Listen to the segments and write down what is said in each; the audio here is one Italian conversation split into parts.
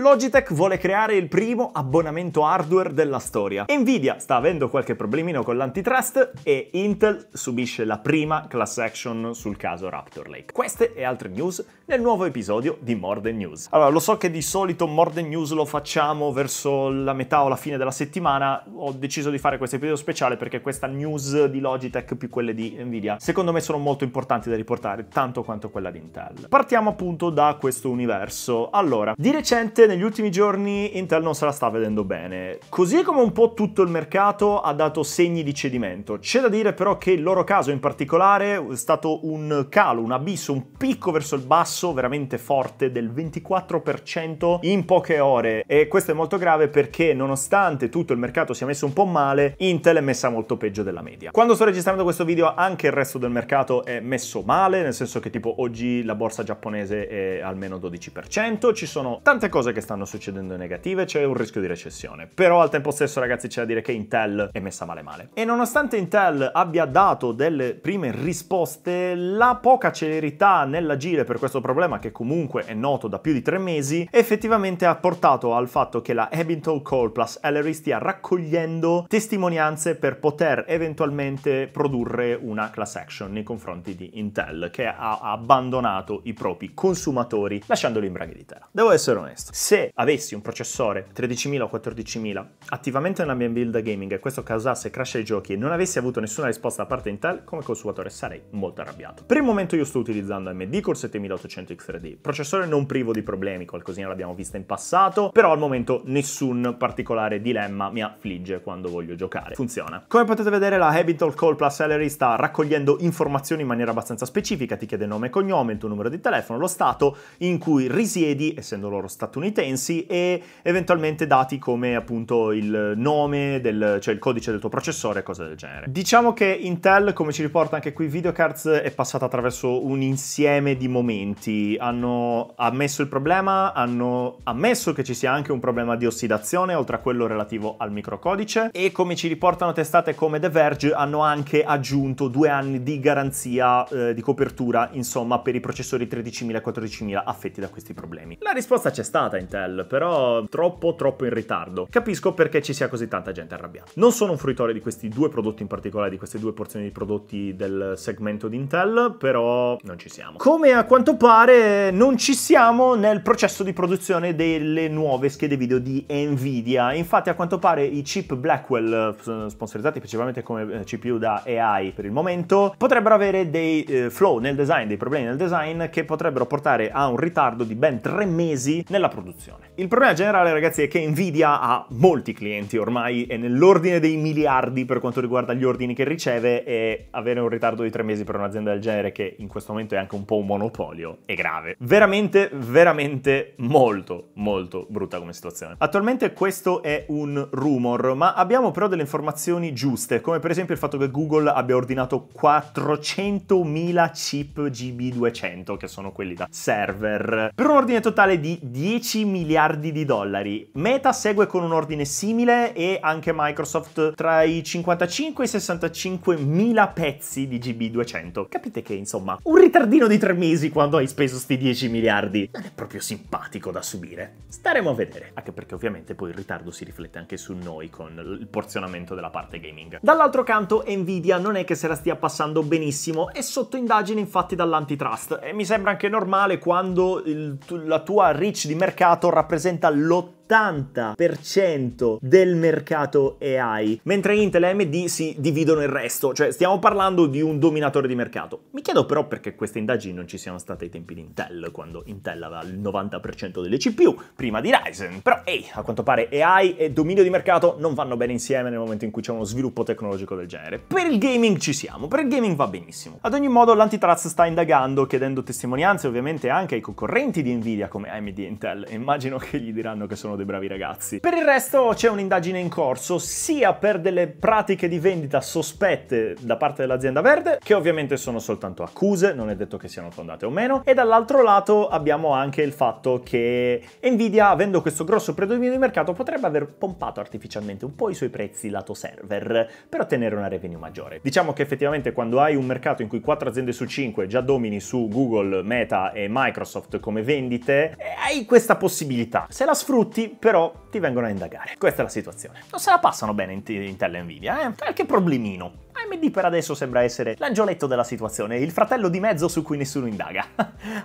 Logitech vuole creare il primo abbonamento hardware della storia. Nvidia sta avendo qualche problemino con l'antitrust e Intel subisce la prima class action sul caso Raptor Lake. Queste e altre news nel nuovo episodio di More Than News. Allora, lo so che di solito More Than News lo facciamo verso la metà o la fine della settimana, ho deciso di fare questo episodio speciale perché questa news di Logitech più quelle di Nvidia, secondo me sono molto importanti da riportare, tanto quanto quella di Intel. Partiamo appunto da questo universo. Allora, di recente negli ultimi giorni Intel non se la sta vedendo bene, così come un po' tutto il mercato ha dato segni di cedimento. C'è da dire però che il loro caso in particolare è stato un calo, un abisso, un picco verso il basso veramente forte del 24% in poche ore e questo è molto grave perché nonostante tutto il mercato sia messo un po' male, Intel è messa molto peggio della media. Quando sto registrando questo video anche il resto del mercato è messo male, nel senso che tipo oggi la borsa giapponese è almeno 12%, ci sono tante cose che che stanno succedendo negative, c'è un rischio di recessione. Però al tempo stesso ragazzi c'è da dire che Intel è messa male male. E nonostante Intel abbia dato delle prime risposte, la poca celerità nell'agire per questo problema che comunque è noto da più di tre mesi, effettivamente ha portato al fatto che la Abington Call plus Ellery stia raccogliendo testimonianze per poter eventualmente produrre una class action nei confronti di Intel che ha abbandonato i propri consumatori lasciandoli in braghe di terra. Devo essere onesto, se avessi un processore 13.000 o 14.000 attivamente nella mia build gaming e questo causasse crash ai giochi e non avessi avuto nessuna risposta da parte Intel, come consumatore sarei molto arrabbiato. Per il momento io sto utilizzando AMD Core 7800 X3D, processore non privo di problemi, qualcosina l'abbiamo vista in passato, però al momento nessun particolare dilemma mi affligge quando voglio giocare. Funziona. Come potete vedere la Habital Call Plus Salary sta raccogliendo informazioni in maniera abbastanza specifica, ti chiede nome e cognome, il tuo numero di telefono, lo stato in cui risiedi, essendo loro statunitensi, statunitensi e eventualmente dati come appunto il nome, del, cioè il codice del tuo processore e cose del genere. Diciamo che Intel, come ci riporta anche qui Videocards, è passata attraverso un insieme di momenti. Hanno ammesso il problema, hanno ammesso che ci sia anche un problema di ossidazione, oltre a quello relativo al microcodice, e come ci riportano testate come The Verge, hanno anche aggiunto due anni di garanzia eh, di copertura, insomma, per i processori 13000 e 14000 affetti da questi problemi. La risposta c'è stata in Intel, però troppo troppo in ritardo. Capisco perché ci sia così tanta gente arrabbiata. Non sono un fruitore di questi due prodotti in particolare, di queste due porzioni di prodotti del segmento di Intel, però non ci siamo. Come a quanto pare non ci siamo nel processo di produzione delle nuove schede video di Nvidia. Infatti a quanto pare i chip Blackwell, sponsorizzati principalmente come eh, CPU da AI per il momento, potrebbero avere dei eh, flow nel design, dei problemi nel design che potrebbero portare a un ritardo di ben tre mesi nella produzione soluzione. Il problema generale ragazzi è che Nvidia ha molti clienti ormai, è nell'ordine dei miliardi per quanto riguarda gli ordini che riceve e avere un ritardo di tre mesi per un'azienda del genere che in questo momento è anche un po' un monopolio è grave. Veramente, veramente molto, molto brutta come situazione. Attualmente questo è un rumor, ma abbiamo però delle informazioni giuste, come per esempio il fatto che Google abbia ordinato 400.000 chip GB200, che sono quelli da server, per un ordine totale di 10.000 miliardi di dollari. Meta segue con un ordine simile e anche Microsoft tra i 55 e i 65 mila pezzi di GB200. Capite che insomma un ritardino di tre mesi quando hai speso sti 10 miliardi non è proprio simpatico da subire. Staremo a vedere. Anche perché ovviamente poi il ritardo si riflette anche su noi con il porzionamento della parte gaming. Dall'altro canto Nvidia non è che se la stia passando benissimo, è sotto indagine infatti dall'antitrust e mi sembra anche normale quando il, la tua reach di mercato mercato rappresenta l'80% l'80% del mercato AI, mentre Intel e AMD si dividono il resto, cioè stiamo parlando di un dominatore di mercato. Mi chiedo però perché queste indagini non ci siano state ai tempi di Intel, quando Intel aveva il 90% delle CPU, prima di Ryzen, però ehi, a quanto pare AI e dominio di mercato non vanno bene insieme nel momento in cui c'è uno sviluppo tecnologico del genere. Per il gaming ci siamo, per il gaming va benissimo. Ad ogni modo l'antitrust sta indagando, chiedendo testimonianze ovviamente anche ai concorrenti di Nvidia come AMD e Intel, immagino che gli diranno che sono dei bravi ragazzi. Per il resto c'è un'indagine in corso sia per delle pratiche di vendita sospette da parte dell'azienda verde, che ovviamente sono soltanto accuse, non è detto che siano fondate o meno, e dall'altro lato abbiamo anche il fatto che Nvidia, avendo questo grosso predominio di mercato, potrebbe aver pompato artificialmente un po' i suoi prezzi lato server per ottenere una revenue maggiore. Diciamo che effettivamente quando hai un mercato in cui 4 aziende su 5 già domini su Google, Meta e Microsoft come vendite, eh, hai questa possibilità. Se la sfrutti però ti vengono a indagare. Questa è la situazione. Non se la passano bene in, Intel e Nvidia, eh? Qualche problemino. MD per adesso sembra essere l'angioletto della situazione, il fratello di mezzo su cui nessuno indaga.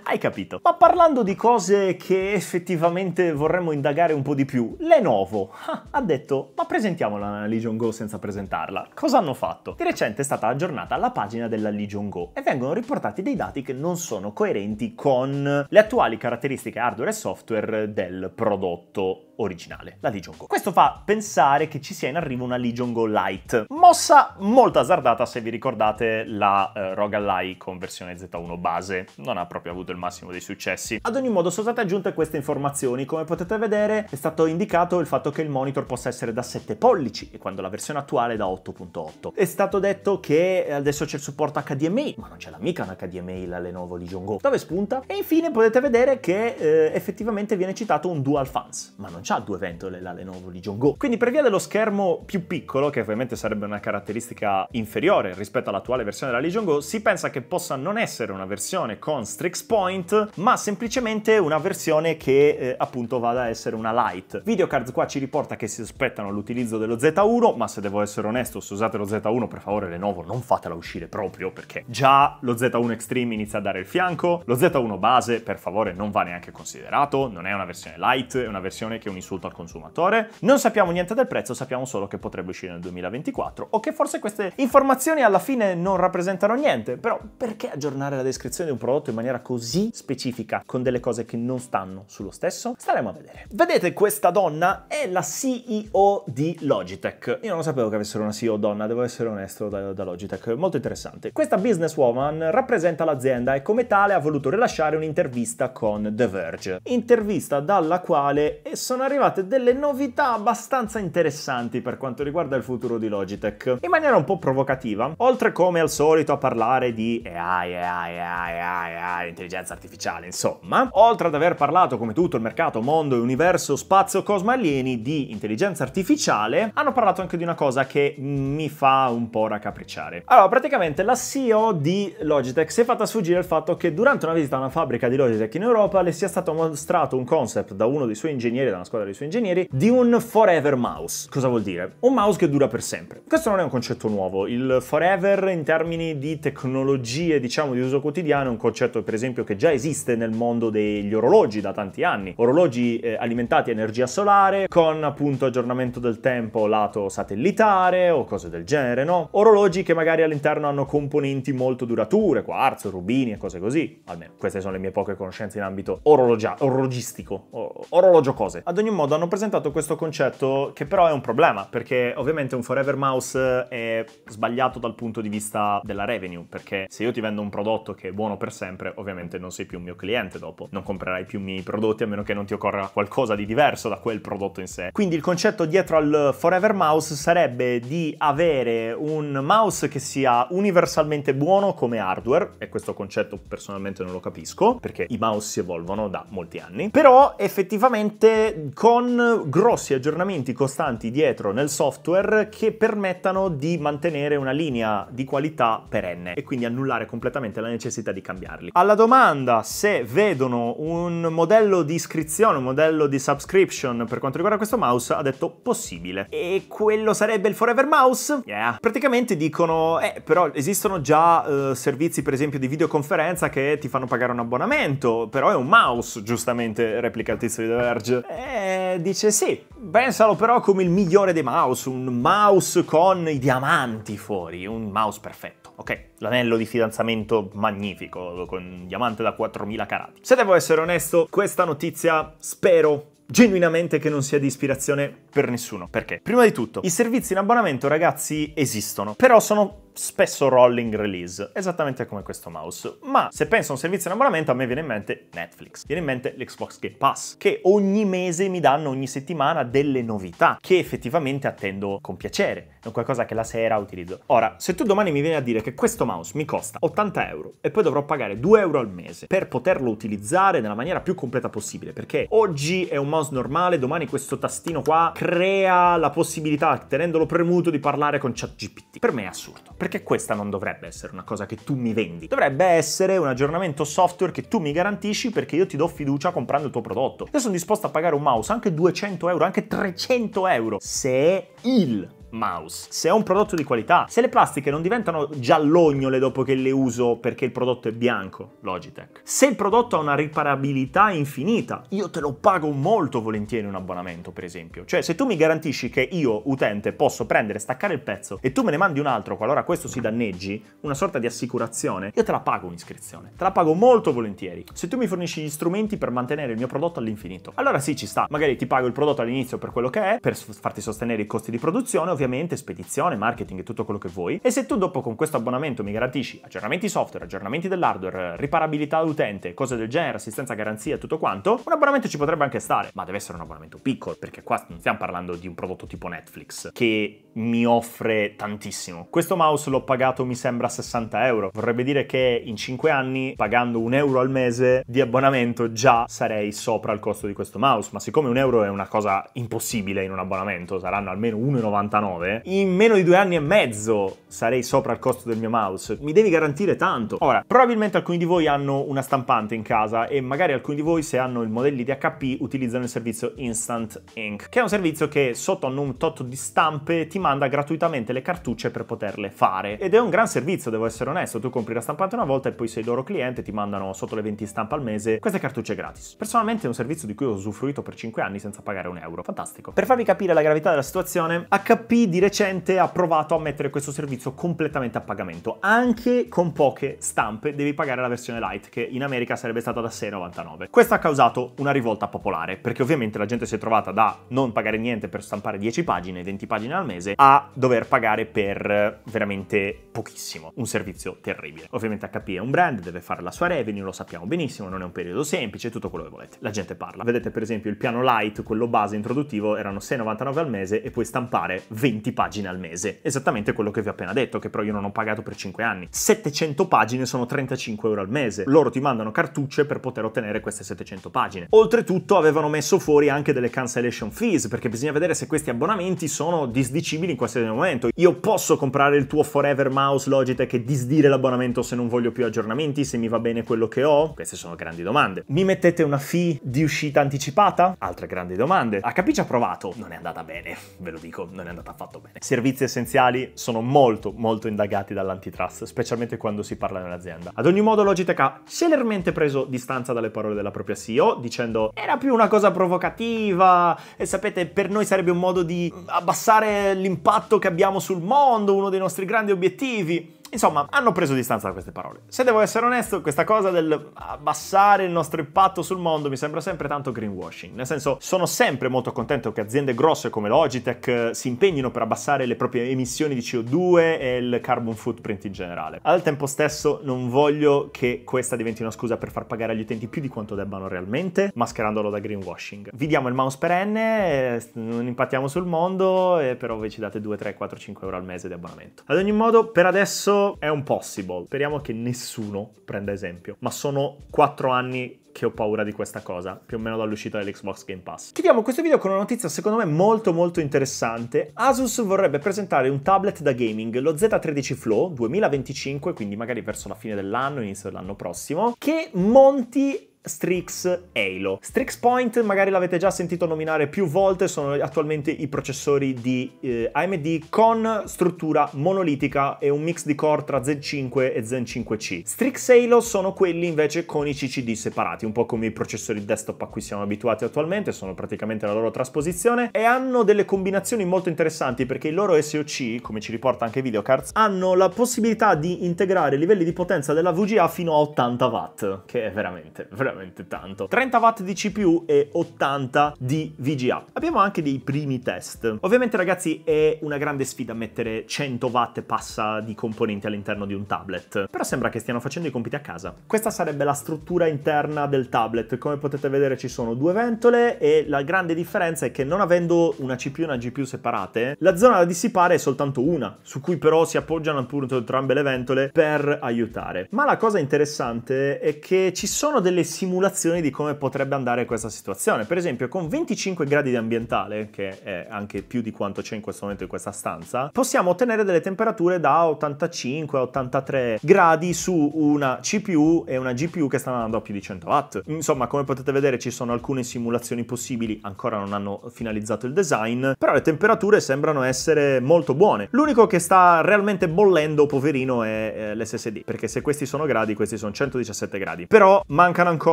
Hai capito. Ma parlando di cose che effettivamente vorremmo indagare un po' di più, Lenovo ha detto ma presentiamola la Legion Go senza presentarla. Cosa hanno fatto? Di recente è stata aggiornata la pagina della Legion Go e vengono riportati dei dati che non sono coerenti con le attuali caratteristiche hardware e software del prodotto originale, la Lijongho. Questo fa pensare che ci sia in arrivo una Lijongho Lite, mossa molto azzardata se vi ricordate la eh, Rogal Eye con versione Z1 base, non ha proprio avuto il massimo dei successi. Ad ogni modo sono state aggiunte queste informazioni, come potete vedere è stato indicato il fatto che il monitor possa essere da 7 pollici e quando la versione attuale è da 8.8. È stato detto che adesso c'è il supporto HDMI, ma non c'è la mica un HDMI la Lenovo Lijongho, dove spunta? E infine potete vedere che eh, effettivamente viene citato un Dual Fans, ma non ha due ventole la Lenovo Legion Go. Quindi per via dello schermo più piccolo, che ovviamente sarebbe una caratteristica inferiore rispetto all'attuale versione della Legion Go, si pensa che possa non essere una versione con Strix Point, ma semplicemente una versione che eh, appunto vada a essere una light. Videocards qua ci riporta che si aspettano l'utilizzo dello Z1, ma se devo essere onesto, se usate lo Z1 per favore Lenovo non fatela uscire proprio perché già lo Z1 Extreme inizia a dare il fianco, lo Z1 base per favore non va neanche considerato, non è una versione light, è una versione che un insulto al consumatore. Non sappiamo niente del prezzo, sappiamo solo che potrebbe uscire nel 2024 o che forse queste informazioni alla fine non rappresentano niente, però perché aggiornare la descrizione di un prodotto in maniera così specifica con delle cose che non stanno sullo stesso? Staremo a vedere. Vedete, questa donna è la CEO di Logitech. Io non sapevo che avessero una CEO donna, devo essere onesto da, da Logitech, molto interessante. Questa businesswoman rappresenta l'azienda e come tale ha voluto rilasciare un'intervista con The Verge, intervista dalla quale sono arrivate delle novità abbastanza interessanti per quanto riguarda il futuro di Logitech. In maniera un po' provocativa, oltre come al solito a parlare di AI, AI, AI, AI, AI intelligenza artificiale, insomma, oltre ad aver parlato come tutto il mercato, mondo e universo, spazio, cosmo, alieni di intelligenza artificiale, hanno parlato anche di una cosa che mi fa un po' raccapricciare. Allora, praticamente la CEO di Logitech si è fatta sfuggire il fatto che durante una visita a una fabbrica di Logitech in Europa le sia stato mostrato un concept da uno dei suoi ingegneri della scorsa squadra dei suoi ingegneri, di un forever mouse. Cosa vuol dire? Un mouse che dura per sempre. Questo non è un concetto nuovo. Il forever in termini di tecnologie, diciamo, di uso quotidiano è un concetto, per esempio, che già esiste nel mondo degli orologi da tanti anni. Orologi eh, alimentati a energia solare, con appunto aggiornamento del tempo lato satellitare o cose del genere, no? Orologi che magari all'interno hanno componenti molto durature, quarzo, rubini e cose così. Almeno queste sono le mie poche conoscenze in ambito orologia, orologistico, or- orologio cose. Ad ogni ogni modo hanno presentato questo concetto che però è un problema, perché ovviamente un Forever Mouse è sbagliato dal punto di vista della revenue, perché se io ti vendo un prodotto che è buono per sempre, ovviamente non sei più un mio cliente dopo, non comprerai più i miei prodotti a meno che non ti occorra qualcosa di diverso da quel prodotto in sé. Quindi il concetto dietro al Forever Mouse sarebbe di avere un mouse che sia universalmente buono come hardware, e questo concetto personalmente non lo capisco, perché i mouse si evolvono da molti anni, però effettivamente con grossi aggiornamenti costanti dietro nel software che permettano di mantenere una linea di qualità perenne e quindi annullare completamente la necessità di cambiarli. Alla domanda se vedono un modello di iscrizione, un modello di subscription per quanto riguarda questo mouse, ha detto possibile. E quello sarebbe il Forever Mouse? Yeah. Praticamente dicono, eh, però esistono già eh, servizi per esempio di videoconferenza che ti fanno pagare un abbonamento, però è un mouse giustamente, replica il tizio di The Verge. Eh, eh, dice sì, pensalo però come il migliore dei mouse, un mouse con i diamanti fuori, un mouse perfetto. Ok, l'anello di fidanzamento magnifico, con un diamante da 4000 carati. Se devo essere onesto, questa notizia spero genuinamente che non sia di ispirazione per nessuno. Perché? Prima di tutto, i servizi in abbonamento, ragazzi, esistono, però sono spesso rolling release, esattamente come questo mouse. Ma se penso a un servizio in abbonamento, a me viene in mente Netflix, viene in mente l'Xbox Game Pass, che ogni mese mi danno ogni settimana delle novità che effettivamente attendo con piacere, È qualcosa che la sera utilizzo. Ora, se tu domani mi vieni a dire che questo mouse mi costa 80 euro e poi dovrò pagare 2 euro al mese per poterlo utilizzare nella maniera più completa possibile, perché oggi è un mouse normale, domani questo tastino qua crea la possibilità, tenendolo premuto, di parlare con ChatGPT. Per me è assurdo, perché questa non dovrebbe essere una cosa che tu mi vendi. Dovrebbe essere un aggiornamento software che tu mi garantisci perché io ti do fiducia comprando il tuo prodotto. Io sono disposto a pagare un mouse anche 200 euro, anche 300 euro, se il mouse. Se è un prodotto di qualità, se le plastiche non diventano giallognole dopo che le uso perché il prodotto è bianco, Logitech. Se il prodotto ha una riparabilità infinita, io te lo pago molto volentieri un abbonamento, per esempio. Cioè, se tu mi garantisci che io, utente, posso prendere, staccare il pezzo e tu me ne mandi un altro qualora questo si danneggi, una sorta di assicurazione, io te la pago un'iscrizione. Te la pago molto volentieri. Se tu mi fornisci gli strumenti per mantenere il mio prodotto all'infinito, allora sì, ci sta. Magari ti pago il prodotto all'inizio per quello che è, per farti sostenere i costi di produzione, ovviamente ovviamente spedizione, marketing e tutto quello che vuoi. E se tu dopo con questo abbonamento mi garantisci aggiornamenti software, aggiornamenti dell'hardware, riparabilità all'utente, cose del genere, assistenza garanzia e tutto quanto, un abbonamento ci potrebbe anche stare, ma deve essere un abbonamento piccolo, perché qua non stiamo parlando di un prodotto tipo Netflix che mi offre tantissimo. Questo mouse l'ho pagato mi sembra 60 euro, vorrebbe dire che in 5 anni pagando un euro al mese di abbonamento già sarei sopra il costo di questo mouse, ma siccome un euro è una cosa impossibile in un abbonamento, saranno almeno 1,99 99, in meno di due anni e mezzo sarei sopra il costo del mio mouse. Mi devi garantire tanto. Ora, probabilmente alcuni di voi hanno una stampante in casa e magari alcuni di voi se hanno il modello di HP, utilizzano il servizio Instant Ink, che è un servizio che sotto a un tot di stampe ti manda gratuitamente le cartucce per poterle fare. Ed è un gran servizio, devo essere onesto. Tu compri la stampante una volta e poi sei loro cliente, ti mandano sotto le 20 stampe al mese queste cartucce gratis. Personalmente è un servizio di cui ho usufruito per 5 anni senza pagare un euro. Fantastico. Per farvi capire la gravità della situazione, HP di recente ha provato a mettere questo servizio completamente a pagamento, anche con poche stampe devi pagare la versione light che in America sarebbe stata da 6,99. Questo ha causato una rivolta popolare perché ovviamente la gente si è trovata da non pagare niente per stampare 10 pagine, 20 pagine al mese a dover pagare per veramente pochissimo, un servizio terribile. Ovviamente HP è un brand, deve fare la sua revenue, lo sappiamo benissimo, non è un periodo semplice, tutto quello che volete. La gente parla. Vedete per esempio il piano light, quello base introduttivo erano 6,99 al mese e puoi stampare 20 20 pagine al mese, esattamente quello che vi ho appena detto, che però io non ho pagato per 5 anni. 700 pagine sono 35 euro al mese, loro ti mandano cartucce per poter ottenere queste 700 pagine. Oltretutto avevano messo fuori anche delle cancellation fees, perché bisogna vedere se questi abbonamenti sono disdicibili in qualsiasi momento. Io posso comprare il tuo Forever Mouse Logitech e disdire l'abbonamento se non voglio più aggiornamenti, se mi va bene quello che ho? Queste sono grandi domande. Mi mettete una fee di uscita anticipata? Altre grandi domande. A ci ha provato, non è andata bene, ve lo dico, non è andata fatto bene. Servizi essenziali sono molto molto indagati dall'antitrust, specialmente quando si parla di un'azienda. Ad ogni modo Logitech ha celermente preso distanza dalle parole della propria CEO dicendo era più una cosa provocativa e sapete per noi sarebbe un modo di abbassare l'impatto che abbiamo sul mondo, uno dei nostri grandi obiettivi. Insomma, hanno preso distanza da queste parole. Se devo essere onesto, questa cosa del abbassare il nostro impatto sul mondo mi sembra sempre tanto greenwashing. Nel senso, sono sempre molto contento che aziende grosse come Logitech eh, si impegnino per abbassare le proprie emissioni di CO2 e il carbon footprint in generale. Al tempo stesso, non voglio che questa diventi una scusa per far pagare agli utenti più di quanto debbano realmente, mascherandolo da greenwashing. Vi diamo il mouse perenne, non impattiamo sul mondo, e però voi ci date 2, 3, 4, 5 euro al mese di abbonamento. Ad ogni modo, per adesso è un possible. Speriamo che nessuno prenda esempio. Ma sono 4 anni che ho paura di questa cosa, più o meno dall'uscita dell'Xbox Game Pass. Chiudiamo questo video con una notizia secondo me molto molto interessante. Asus vorrebbe presentare un tablet da gaming, lo Z13 Flow 2025, quindi magari verso la fine dell'anno, inizio dell'anno prossimo, che monti Strix Halo. Strix Point magari l'avete già sentito nominare più volte, sono attualmente i processori di eh, AMD con struttura monolitica e un mix di core tra Zen 5 e Zen 5C. Strix Halo sono quelli invece con i CCD separati, un po' come i processori desktop a cui siamo abituati attualmente, sono praticamente la loro trasposizione e hanno delle combinazioni molto interessanti perché il loro SoC, come ci riporta anche Videocards, hanno la possibilità di integrare livelli di potenza della VGA fino a 80 watt, che è veramente, veramente veramente tanto. 30 watt di CPU e 80 di VGA. Abbiamo anche dei primi test. Ovviamente ragazzi è una grande sfida mettere 100 watt passa di componenti all'interno di un tablet, però sembra che stiano facendo i compiti a casa. Questa sarebbe la struttura interna del tablet. Come potete vedere ci sono due ventole e la grande differenza è che non avendo una CPU e una GPU separate, la zona da dissipare è soltanto una, su cui però si appoggiano appunto entrambe le ventole per aiutare. Ma la cosa interessante è che ci sono delle similitudini simulazione di come potrebbe andare questa situazione. Per esempio, con 25 gradi di ambientale, che è anche più di quanto c'è in questo momento in questa stanza, possiamo ottenere delle temperature da 85 a 83 gradi su una CPU e una GPU che stanno andando a più di 100 watt. Insomma, come potete vedere, ci sono alcune simulazioni possibili, ancora non hanno finalizzato il design, però le temperature sembrano essere molto buone. L'unico che sta realmente bollendo, poverino, è eh, l'SSD, perché se questi sono gradi, questi sono 117 gradi. Però mancano ancora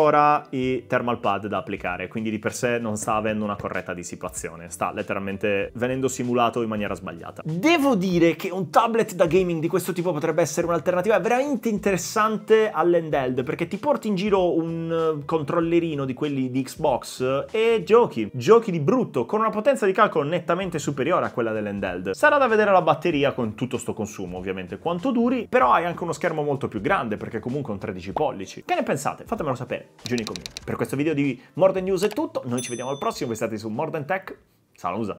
ora i thermal pad da applicare, quindi di per sé non sta avendo una corretta dissipazione, sta letteralmente venendo simulato in maniera sbagliata. Devo dire che un tablet da gaming di questo tipo potrebbe essere un'alternativa veramente interessante allend perché ti porti in giro un eh, controllerino di quelli di Xbox e giochi, giochi di brutto, con una potenza di calcolo nettamente superiore a quella dellend Sarà da vedere la batteria con tutto sto consumo, ovviamente, quanto duri, però hai anche uno schermo molto più grande, perché comunque è un 13 pollici. Che ne pensate? Fatemelo sapere. Giunicomino. Per questo video di Morden News è tutto, noi ci vediamo al prossimo, voi state su Morden Tech, salusa!